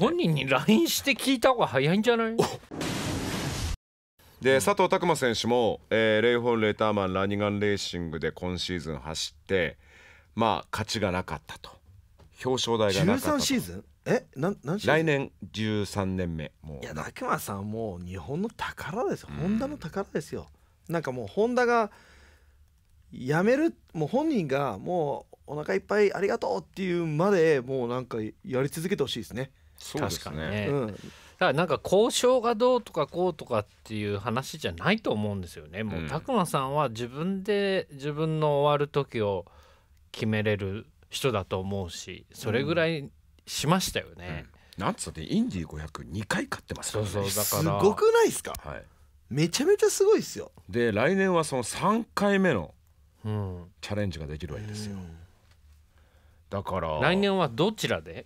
本人に LINE して聞いた方が早いんじゃないで、佐藤拓磨選手も、えー、レイホール・レターマンラニガンレーシングで今シーズン走ってまあ勝ちがなかったと表彰台がなかった13シーズンえなん何来年13年目もういや拓磨さんもう日本の宝ですよ、ホンダの宝ですよなんかもうホンダがやめるもう本人がもうお腹いっぱいありがとうっていうまでもうなんかやり続けてほしいですねそうですね確かにね、うん、だからなんか交渉がどうとかこうとかっていう話じゃないと思うんですよねもう拓磨、うん、さんは自分で自分の終わる時を決めれる人だと思うしそれぐらいしましたよね、うん、なんつってインディ5002回買ってますから、ね、そうそうだからすごくないですか、はい、めちゃめちゃすごいですよで来年はその3回目のチャレンジができるわけですよ、だから来年はどちらで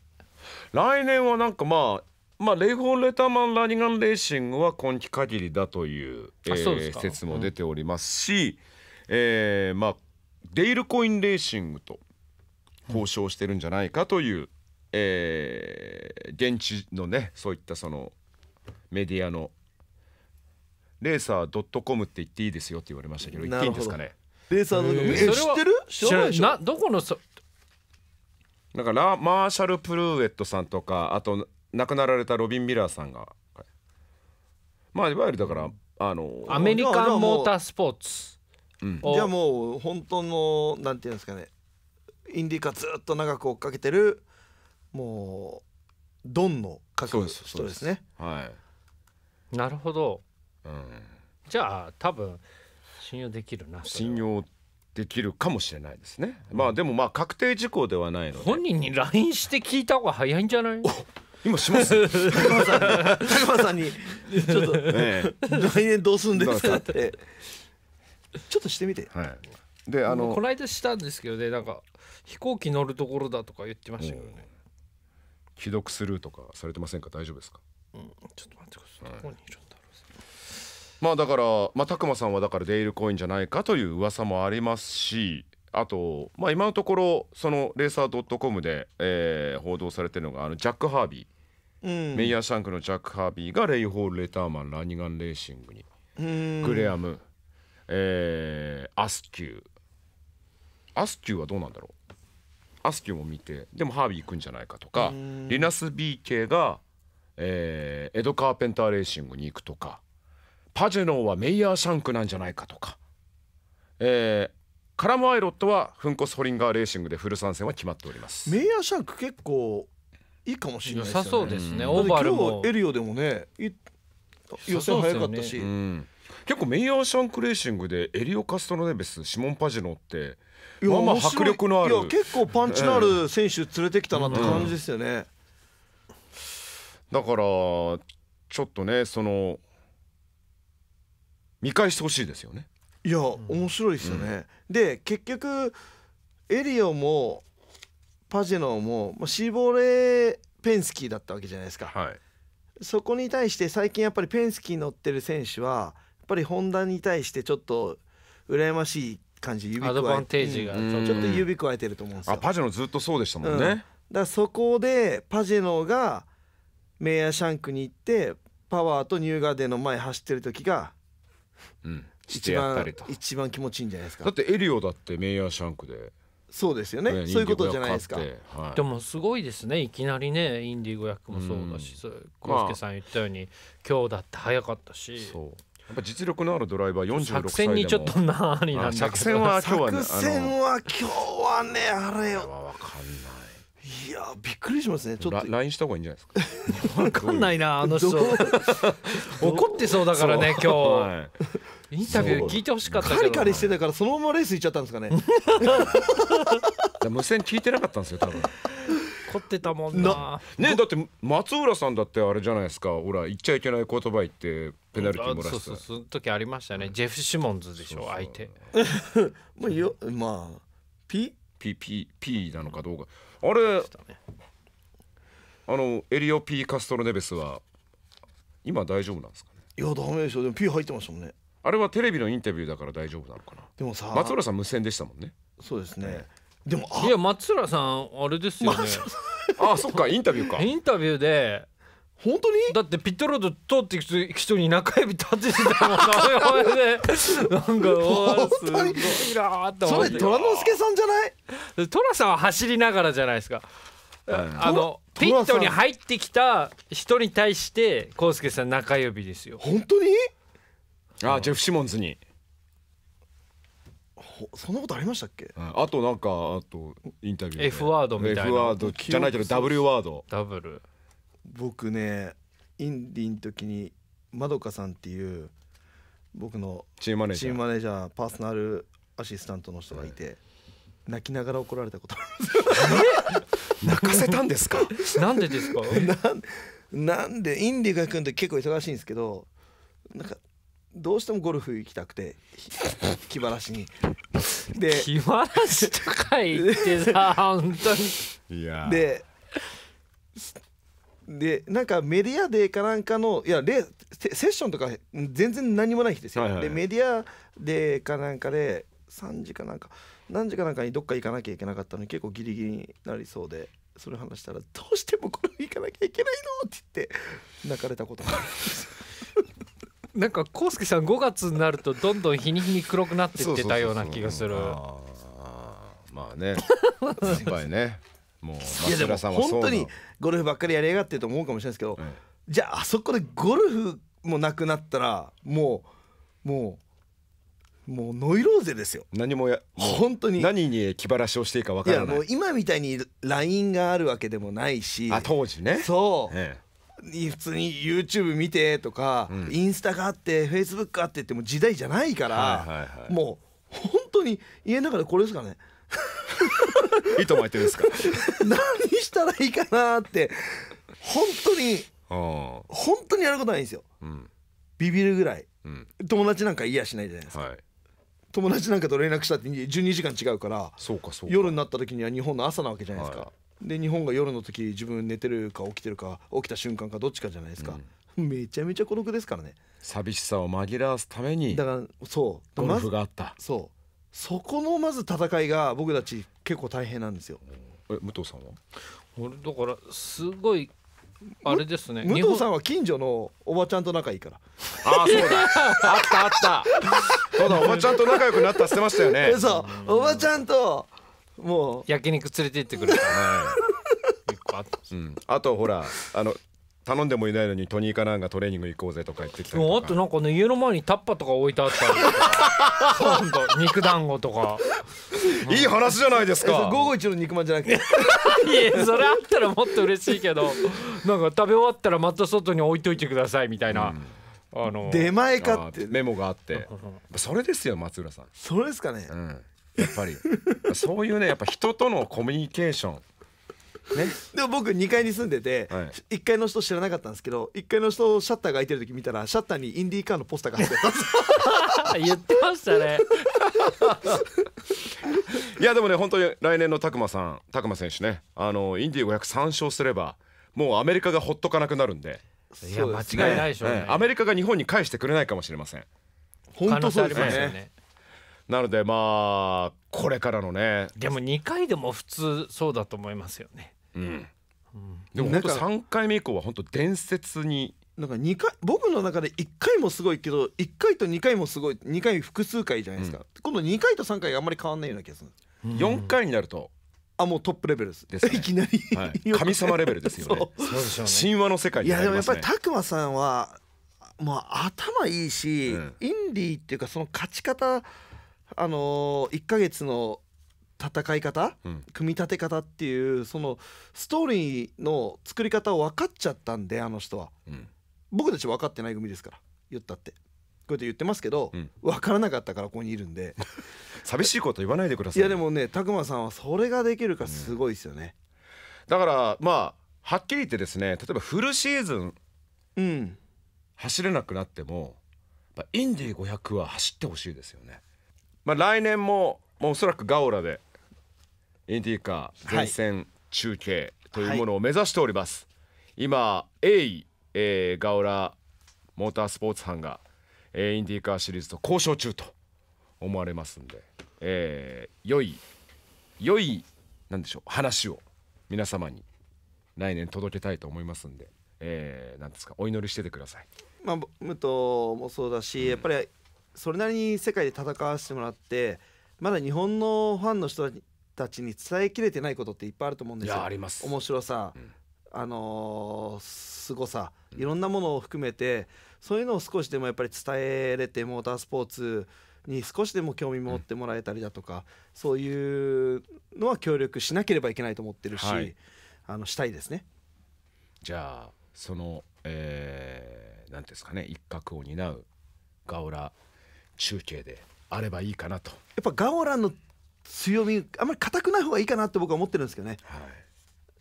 来年はなんかまあまあ、レゴホー・レターマン・ラニガン・レーシングは今季限りだという,、えー、説も出ておりますし、うん、えー、まあ、デイル・コイン・レーシングと交渉してるんじゃないかという、うん、えー、現地のねそういったそのメディアのレーサー .com って言っていいですよって言われましたけど言っていいんですかねレーサーの、えー、知ってる知らないなどこのそだからマーシャル・プルーエットさんとかあと亡くなられたロビン・ミラーさんがまあいわゆるだからあのアメリカンモータースポーツじゃあもう本当のなんていうんですかねインディーカずっと長く追っかけてるもうドンの書人ですねはいなるほど、うん、じゃあ多分信用できるな信用できるかもしれないですね。まあでもまあ確定事項ではないので。本人に LINE して聞いた方が早いんじゃない今します 高間さに高間さんにちょっと、え来年どうすんですかってちょっとしてみて。はい、であのこの間したんですけどねなんか飛行機乗るところだとか言ってましたけどね。既読スルーとかされてませんか大丈夫ですか、うん、ちょっと待ってください、はい、ここにいるまあだからまあ拓磨さんはだからデイルコインじゃないかという噂もありますしあと、まあ、今のところそのレーサー .com で、えー、報道されてるのがあのジャック・ハービー、うん、メイヤーシャンクのジャック・ハービーがレイホール・レターマンラニガン・レーシングに、うん、グレアム、えー、アスキューアスキューはどうなんだろうアスキューも見てでもハービー行くんじゃないかとか、うん、リナス・ビーケが、えー、エド・カーペンター・レーシングに行くとか。パジェノーはメイヤーシャンクなんじゃないかとか、えー、カラムアイロットはフンコスホリンガーレーシングでフル参戦は決まっておりますメイヤーシャンク結構いいかもしれないですよねそうですね、うん、オーバルもエリオでもね予選早かったし、ねうん、結構メイヤーシャンクレーシングでエリオ・カストロネベスシモン・パジェノってまあまあ迫力のあるいや結構パンチのある選手連れてきたなって感じですよね、うん、だからちょっとねその見返してほしいですよね。いや面白いですよね、うん、で結局エリオもパジェノも、まあ、シボレーペンスキーだったわけじゃないですか、はい、そこに対して最近やっぱりペンスキー乗ってる選手はやっぱりホンダに対してちょっと羨ましい感じ指アドバンテージが、うん、ちょっと指加えてると思うんですよ、うパジェノずっとそうでしたもんね、うん、だからそこでパジェノがメイヤーシャンクに行ってパワーとニューガーデンの前走ってる時がうんしてやったりと一番気持ちいいんじゃないですかだってエリオだってメイヤーシャンクでそうですよね、ね、そういうことじゃないですか、はい、でもすごいですねいきなりねインディーゴ役もそうだし浩介さん言ったように、今日だって早かったしそうやっぱ実力のあるドライバー46歳で作戦にちょっとなになんだけど作戦は今日はね作戦は今日はねあれよわかんないいやびっくりしますねちょっと LINE した方がいいんじゃないですか分 かんないなあの人 怒ってそうだからね今日、はい、インタビュー聞いてほしかったカリカリしてたからそのままレース行っちゃったんですかね 無線聞いてなかったんですよ多分怒ってたもんなねだって松浦さんだってあれじゃないですかほら言っちゃいけない言葉言ってペナルティーもらそうそうその時ありましたね、うん、ジェフ・シモンズでしょ相手まあよまあピピピピなのかどうかあれ、あのエリオピー・カストロネベスは今大丈夫なんですかねいやダメでしょでもピー入ってましたもんねあれはテレビのインタビューだから大丈夫なのかなでもさ松浦さん無線でしたもんねそうですね、でもいや松浦さんあれですよねああそっかインタビューかインタビューで本当にだってピットロード通っていく人に中指立ててたもんななんか本当にいなって思ってそれ虎之助さんじゃない虎さんは走りながらじゃないですか、はい、あのピットに入ってきた人に対して康介さん中指ですよ本当にあ、あジェフ・シモンズにそんなことありましたっけ、うん、あとなんかあとインタビュー F ワードみたいな F ワードじゃないけど W ワードダブル僕ねインディの時にまどかさんっていう僕のチームマネージャーパーソナルアシスタントの人がいて、はい、泣きながら怒られたことある 泣かせたんですか なんでですかなんでインディが君って結構忙しいんですけどなんかどうしてもゴルフ行きたくて気晴らしにで気晴らしとか言ってさ本当にいやででなんかメディアデーかなんかのいやレセッションとか全然何もない日ですよ、はいはいはい、でメディアデーかなんかで3時かなんか何時かなんかにどっか行かなきゃいけなかったのに結構ギリギリになりそうでそれ話したら「どうしてもこれ行かなきゃいけないの?」って言って泣かれたことがあるんですなんか康介さん5月になるとどんどん日に日に黒くなってってたような気がする。まあね、や っね。もう本当にゴルフばっかりやりやがってと思うかもしれないですけど、うん、じゃああそこでゴルフもなくなったらもうもうもうノイローゼですよ何もや本当に何に気晴らしをしていいか分からないいやもう今みたいに LINE があるわけでもないしあ当時ねそう、ええ普通に YouTube 見てとか、うん、インスタがあって Facebook があってっても時代じゃないから、はいはいはい、もう本当に家の中でこれですかね糸巻いてるんですか 何したらいいかなって本当に本当にやることないんですよ、うん、ビビるぐらい、うん、友達なんかいやしないじゃないですか、はい、友達なんかと連絡したって12時間違うから夜になった時には日本の朝なわけじゃないですか、はい、で日本が夜の時自分寝てるか起きてるか起きた瞬間かどっちかじゃないですか、うん、めちゃめちゃ孤独ですからね寂しさを紛らわすためにだからそうゴルフがあったそうそこのまず戦いが僕たち結構大変なんですよ。え武藤さんは俺だからすごいあれですね武藤さんは近所のおばちゃんと仲いいからああそうだあったあったただおばちゃんと仲良くなったしてましたよねそうおばちゃんともう焼肉連れて行ってくれたね うん、あとほらあの頼んでもいないのにトニーカなンがトレーニング行こうぜとか言ってきたりとあとなんかね家の前にタッパとか置いてあったりとか今肉団子とか、うん、いい話じゃないですか 午後一の肉まんじゃなくて いやそれあったらもっと嬉しいけどなんか食べ終わったらまた外に置いといてくださいみたいな、うん、あの出前かってメモがあってそれですよ松浦さんそれですかね、うん、やっぱりそういうねやっぱ人とのコミュニケーションね、でも僕2階に住んでて、はい、1階の人知らなかったんですけど1階の人シャッターが開いてる時見たらシャッターにインディーカーのポスターが入ってた 言ってましたね いやでもね本当に来年の拓磨さん拓磨選手ねあのインディー503勝すればもうアメリカがほっとかなくなるんでいや間違いないでしょうね、ね、アメリカが日本に返してくれないかもしれません本当そうですね、なのでまあこれからのねでも2回でも普通そうだと思いますよねうん、でも本当3回目以降は本当伝説になんか2回僕の中で1回もすごいけど1回と2回もすごい2回複数回じゃないですか、うん、今度2回と3回があんまり変わんないような気がする、うん、4回になるとあもうトップレベルですです、ね、いきなり、はい、神様レベルですよね神話の世界、ね、いやでもやっぱり拓磨さんはもう頭いいし、うん、インディーっていうかその勝ち方あのー、1か月の戦い方、うん、組み立て方っていうそのストーリーの作り方を分かっちゃったんであの人は、うん、僕たち分かってない組ですから言ったってこうやって言ってますけど、うん、分からなかったからここにいるんで 寂しいこと言わないでください、ね、いやでもね拓磨さんはそれができるからすごいですよね、だからまあはっきり言ってですね例えばフルシーズン、うん、走れなくなってもインディ500は走ってほしいですよね、まあ、来年もおそらくガオラでインディーカー前線中継というものを目指しております、はい、今 A、えー、ガオラモータースポーツ班が、えー、インディーカーシリーズと交渉中と思われますんで、えー、良い良いなんでしょう話を皆様に来年届けたいと思いますんで、えー、なんですかお祈りしててください。まあ、武藤もそうだし、うん、やっぱりそれなりに世界で戦わせてもらってまだ日本のファンの人たちに伝えきれてないことっていっぱいあると思うんですよ。あります面白さ、うん、あのー、すごさいろんなものを含めて、そういうのを少しでもやっぱり伝えれてモータースポーツに少しでも興味持ってもらえたりだとか、うん、そういうのは協力しなければいけないと思ってるし、はい、あのしたいですね。じゃあその、えー、なんですかね一角を担うガオラ中継であればいいかなと。やっぱガオラの強みあんまり硬くない方がいいかなって僕は思ってるんですけどね。はい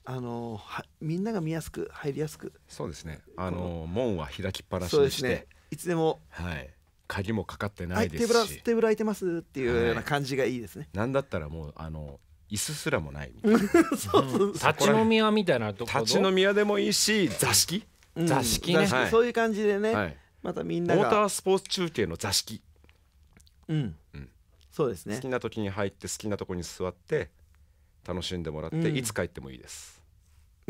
あのみんなが見やすく入りやすくそうですねあの門は開きっぱなしにして、ね、いつでも、はい、鍵もかかってないですし、はい、テぶらいてますっていうような感じがいいですね、はい、なんだったらもうあの椅子すらもない そう立ち飲み屋みたいなとこ立ち飲み屋でもいいし座敷、うん、座敷ね、はい、そういう感じでね、またみんなモータースポーツ中継の座敷うん、うんそうですね好きな時に入って好きなとこに座って楽しんでもらって、うんいつ帰ってもいいです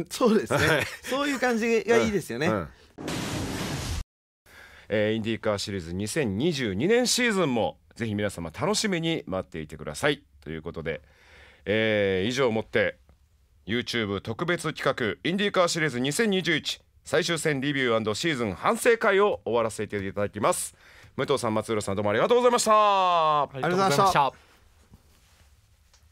そうですね、そういう感じがいいですよね、うんえーインディーカーシリーズ2022年シーズンもぜひ皆様楽しみに待っていてくださいということで、えー以上をもって YouTube 特別企画インディーカーシリーズ2021最終戦リビューシーズン反省会を終わらせていただきます武藤さん松浦さんどうもありがとうございました、ありがとうございました